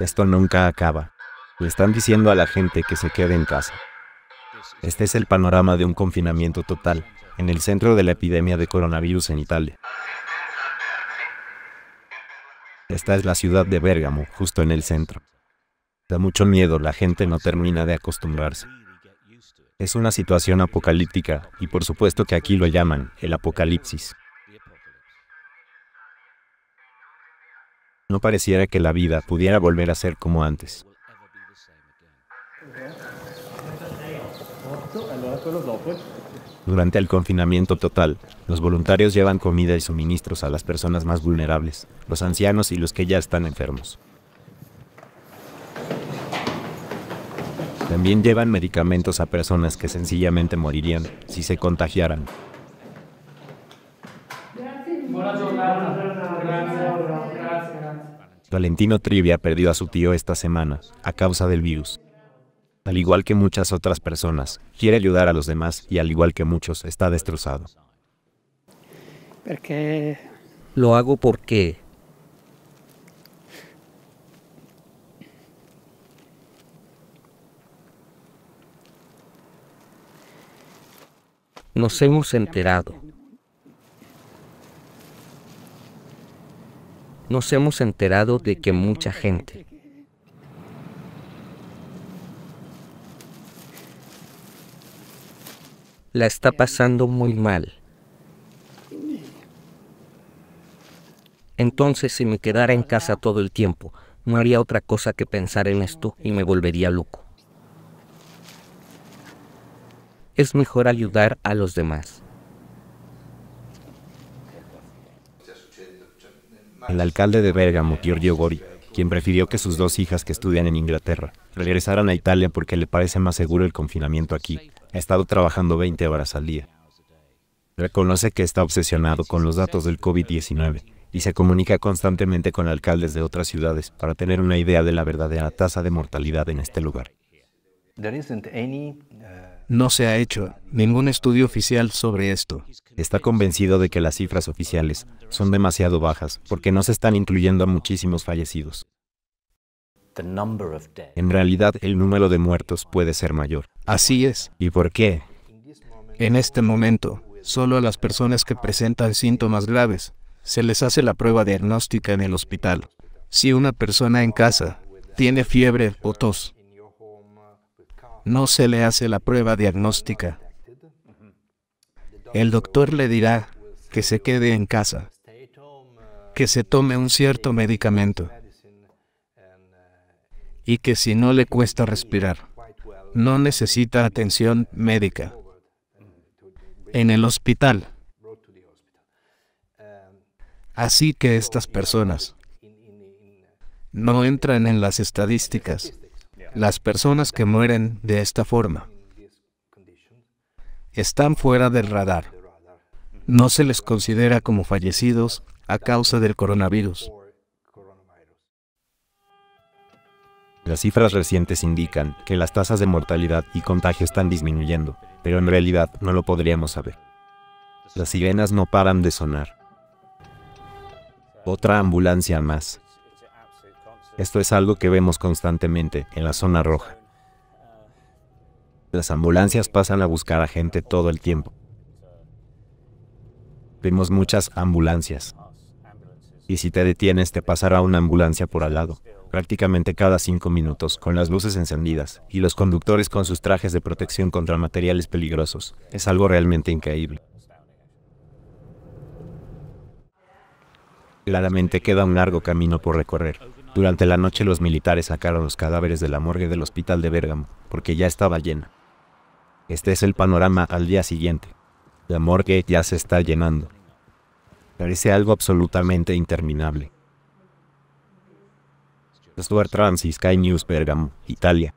Esto nunca acaba. Le están diciendo a la gente que se quede en casa. Este es el panorama de un confinamiento total en el centro de la epidemia de coronavirus en Italia. Esta es la ciudad de Bérgamo, justo en el centro. Da mucho miedo, la gente no termina de acostumbrarse. Es una situación apocalíptica y por supuesto que aquí lo llaman el apocalipsis. No pareciera que la vida pudiera volver a ser como antes. Durante el confinamiento total, los voluntarios llevan comida y suministros a las personas más vulnerables, los ancianos y los que ya están enfermos. También llevan medicamentos a personas que sencillamente morirían si se contagiaran. Gracias, gracias, Valentino Trivia perdió a su tío esta semana, a causa del virus. Al igual que muchas otras personas, quiere ayudar a los demás y al igual que muchos, está destrozado. Porque... Lo hago porque... Nos hemos enterado nos hemos enterado de que mucha gente, la está pasando muy mal. Entonces, si me quedara en casa todo el tiempo, no haría otra cosa que pensar en esto y me volvería loco. Es mejor ayudar a los demás. el alcalde de Bérgamo, Giorgio Gori, quien prefirió que sus dos hijas que estudian en Inglaterra regresaran a Italia porque le parece más seguro el confinamiento aquí. Ha estado trabajando 20 horas al día. Reconoce que está obsesionado con los datos del COVID-19 y se comunica constantemente con alcaldes de otras ciudades para tener una idea de la verdadera tasa de mortalidad en este lugar. Uh, no se ha hecho ningún estudio oficial sobre esto. Está convencido de que las cifras oficiales son demasiado bajas porque no se están incluyendo a muchísimos fallecidos. En realidad, el número de muertos puede ser mayor. Así es. ¿Y por qué? En este momento, solo a las personas que presentan síntomas graves se les hace la prueba diagnóstica en el hospital. Si una persona en casa tiene fiebre o tos, no se le hace la prueba diagnóstica. El doctor le dirá que se quede en casa, que se tome un cierto medicamento y que si no le cuesta respirar, no necesita atención médica. En el hospital. Así que estas personas no entran en las estadísticas. Las personas que mueren de esta forma están fuera del radar. No se les considera como fallecidos a causa del coronavirus. Las cifras recientes indican que las tasas de mortalidad y contagio están disminuyendo, pero en realidad no lo podríamos saber. Las sirenas no paran de sonar. Otra ambulancia más. Esto es algo que vemos constantemente en la zona roja. Las ambulancias pasan a buscar a gente todo el tiempo. Vemos muchas ambulancias. Y si te detienes te pasará una ambulancia por al lado, prácticamente cada cinco minutos, con las luces encendidas, y los conductores con sus trajes de protección contra materiales peligrosos. Es algo realmente increíble. Claramente queda un largo camino por recorrer. Durante la noche los militares sacaron los cadáveres de la morgue del hospital de Bérgamo, porque ya estaba llena. Este es el panorama al día siguiente. La morgue ya se está llenando. Parece algo absolutamente interminable. News, Bergamo, Italia.